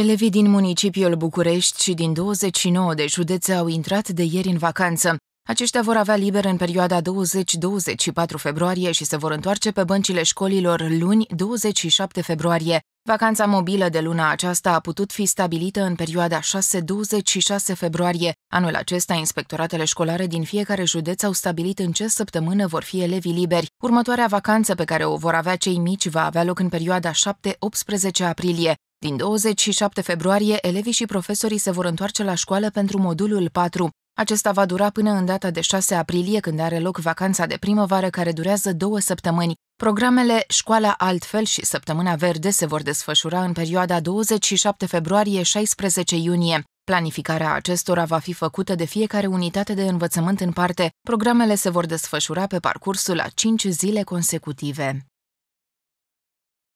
Elevii din municipiul București și din 29 de județe au intrat de ieri în vacanță. Aceștia vor avea liber în perioada 20-24 februarie și se vor întoarce pe băncile școlilor luni 27 februarie. Vacanța mobilă de luna aceasta a putut fi stabilită în perioada 6-26 februarie. Anul acesta, inspectoratele școlare din fiecare județ au stabilit în ce săptămână vor fi elevii liberi. Următoarea vacanță pe care o vor avea cei mici va avea loc în perioada 7-18 aprilie. Din 27 februarie, elevii și profesorii se vor întoarce la școală pentru modulul 4. Acesta va dura până în data de 6 aprilie, când are loc vacanța de primăvară, care durează două săptămâni. Programele Școala Altfel și Săptămâna Verde se vor desfășura în perioada 27 februarie-16 iunie. Planificarea acestora va fi făcută de fiecare unitate de învățământ în parte. Programele se vor desfășura pe parcursul a 5 zile consecutive.